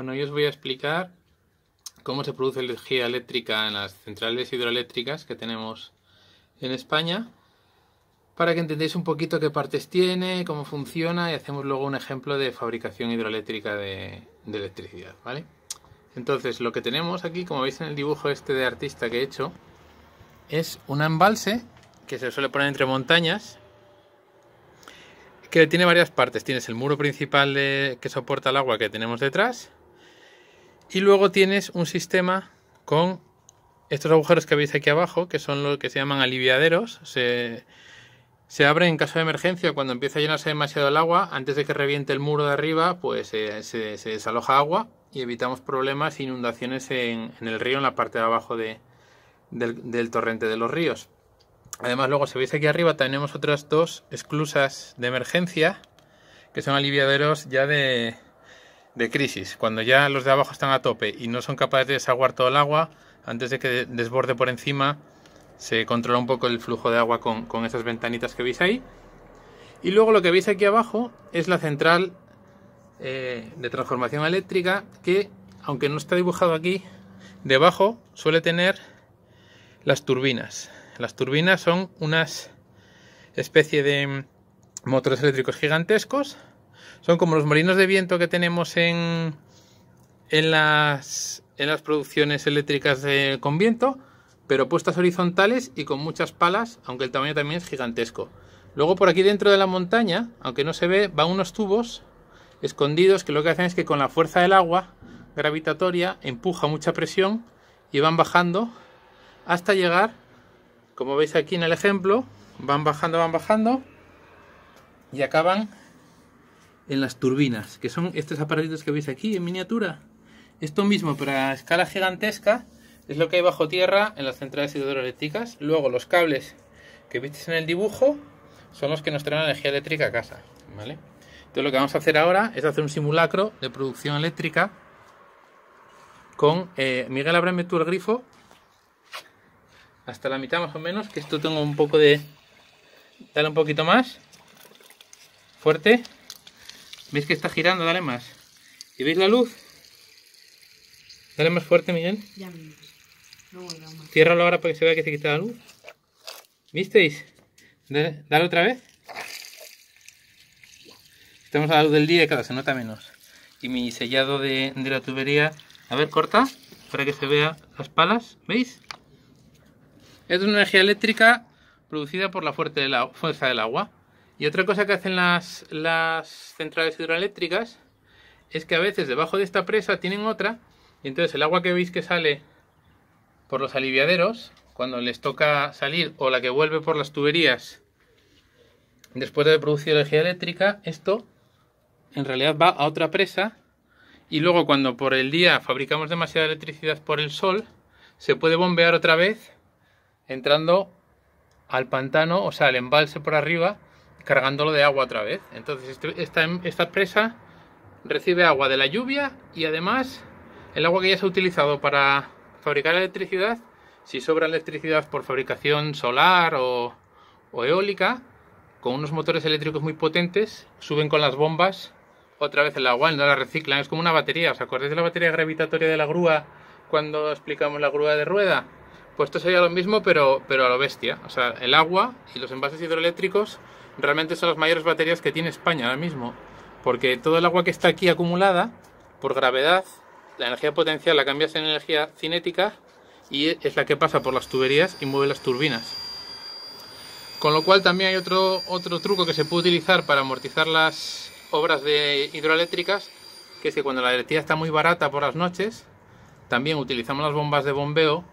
Bueno, yo os voy a explicar cómo se produce energía eléctrica en las centrales hidroeléctricas que tenemos en España, para que entendáis un poquito qué partes tiene, cómo funciona y hacemos luego un ejemplo de fabricación hidroeléctrica de, electricidad, ¿vale? Entonces, lo que tenemos aquí, como veis en el dibujo este de artista que he hecho, es un embalse que se suele poner entre montañas, que tiene varias partes. Tienes el muro principal que soporta el agua que tenemos detrás, y luego tienes un sistema con estos agujeros que veis aquí abajo, que son los que se llaman aliviaderos. Se, se abren en caso de emergencia cuando empieza a llenarse demasiado el agua. Antes de que reviente el muro de arriba, pues eh, se, desaloja agua y evitamos problemas e inundaciones en, el río, en la parte de abajo del, del torrente de los ríos. Además, luego, si veis aquí arriba, tenemos otras dos esclusas de emergencia, que son aliviaderos ya de, de crisis, cuando ya los de abajo están a tope y no son capaces de desaguar todo el agua, antes de que desborde por encima, se controla un poco el flujo de agua con, esas ventanitas que veis ahí. Y luego lo que veis aquí abajo es la central eh, de transformación eléctrica que, aunque no está dibujado aquí, debajo suele tener las turbinas. Las turbinas son unas especie de mm, motores eléctricos gigantescos son como los molinos de viento que tenemos en, en, las, en las producciones eléctricas con viento, pero puestas horizontales y con muchas palas, aunque el tamaño también es gigantesco. Luego por aquí dentro de la montaña, aunque no se ve, van unos tubos escondidos que lo que hacen es que con la fuerza del agua gravitatoria empuja mucha presión y van bajando hasta llegar, como veis aquí en el ejemplo, van bajando, van bajando y acaban en las turbinas, que son estos aparatos que veis aquí en miniatura. Esto mismo, pero a escala gigantesca, es lo que hay bajo tierra en las centrales hidroeléctricas. Luego los cables que visteis en el dibujo son los que nos traen energía eléctrica a casa. ¿vale? Entonces lo que vamos a hacer ahora es hacer un simulacro de producción eléctrica con... Eh, Miguel, abreme tú el grifo hasta la mitad más o menos, que esto tengo un poco de... Dale un poquito más. Fuerte. ¿Veis que está girando? Dale más. ¿Y veis la luz? Dale más fuerte, Miguel. Ya No ahora para que se vea que se quita la luz. ¿Visteis? Dale, otra vez. Estamos a la luz del día y claro, se nota menos. Y mi sellado de, de la tubería... A ver, corta, para que se vea las palas. ¿Veis? Es una energía eléctrica producida por la fuerza del agua. Y otra cosa que hacen las, centrales hidroeléctricas es que a veces debajo de esta presa tienen otra y entonces el agua que veis que sale por los aliviaderos, cuando les toca salir, o la que vuelve por las tuberías después de producir energía eléctrica, esto en realidad va a otra presa y luego cuando por el día fabricamos demasiada electricidad por el sol, se puede bombear otra vez entrando al pantano, o sea, al embalse por arriba cargándolo de agua otra vez. Entonces este, esta, esta presa recibe agua de la lluvia y además el agua que ya se ha utilizado para fabricar electricidad, si sobra electricidad por fabricación solar o, o eólica, con unos motores eléctricos muy potentes, suben con las bombas otra vez el agua, no la reciclan, es como una batería. ¿Os acordáis de la batería gravitatoria de la grúa cuando explicamos la grúa de rueda? Pues esto sería lo mismo, pero, pero a lo bestia. O sea, el agua y los envases hidroeléctricos realmente son las mayores baterías que tiene España ahora mismo. Porque todo el agua que está aquí acumulada, por gravedad, la energía potencial la cambias en energía cinética y es la que pasa por las tuberías y mueve las turbinas. Con lo cual también hay otro, otro truco que se puede utilizar para amortizar las obras de hidroeléctricas, que es que cuando la electricidad está muy barata por las noches, también utilizamos las bombas de bombeo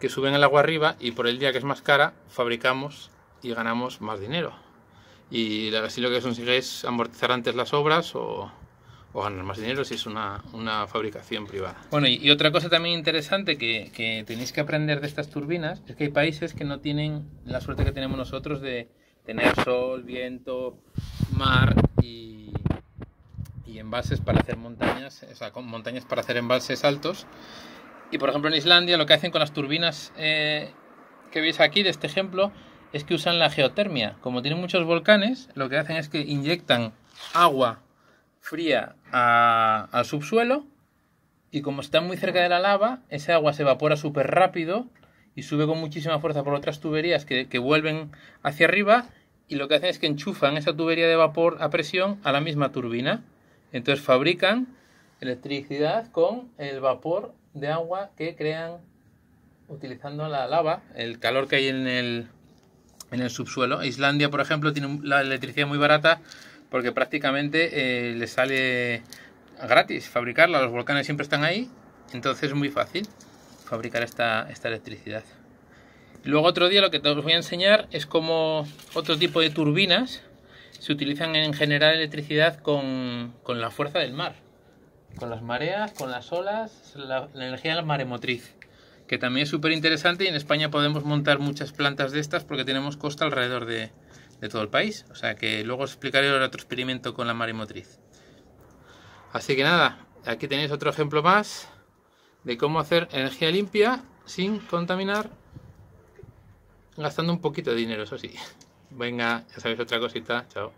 que suben el agua arriba y por el día que es más cara fabricamos y ganamos más dinero. Y así lo que consigue es amortizar antes las obras o, ganar más dinero si es una, fabricación privada. Bueno, y, otra cosa también interesante que, que, tenéis que aprender de estas turbinas es que hay países que no tienen la suerte que tenemos nosotros de tener sol, viento, mar y, y para hacer montañas, o sea, con montañas para hacer embalses altos. Y por ejemplo en Islandia lo que hacen con las turbinas eh, que veis aquí de este ejemplo es que usan la geotermia. Como tienen muchos volcanes, lo que hacen es que inyectan agua fría al subsuelo y como están muy cerca de la lava, ese agua se evapora súper rápido y sube con muchísima fuerza por otras tuberías que, que vuelven hacia arriba y lo que hacen es que enchufan esa tubería de vapor a presión a la misma turbina. Entonces fabrican electricidad con el vapor de agua que crean utilizando la lava, el calor que hay en el, en el subsuelo. Islandia, por ejemplo, tiene la electricidad muy barata porque prácticamente eh, le sale gratis fabricarla. Los volcanes siempre están ahí, entonces es muy fácil fabricar esta, electricidad. luego otro día lo que os voy a enseñar es cómo otro tipo de turbinas se utilizan en generar electricidad con la fuerza del mar. Con las mareas, con las olas, la, energía de la maremotriz, que también es súper interesante y en España podemos montar muchas plantas de estas porque tenemos costa alrededor de, todo el país. O sea que luego os explicaré otro experimento con la maremotriz. Así que nada, aquí tenéis otro ejemplo más de cómo hacer energía limpia sin contaminar, gastando un poquito de dinero, eso sí. Venga, ya sabéis otra cosita, chao.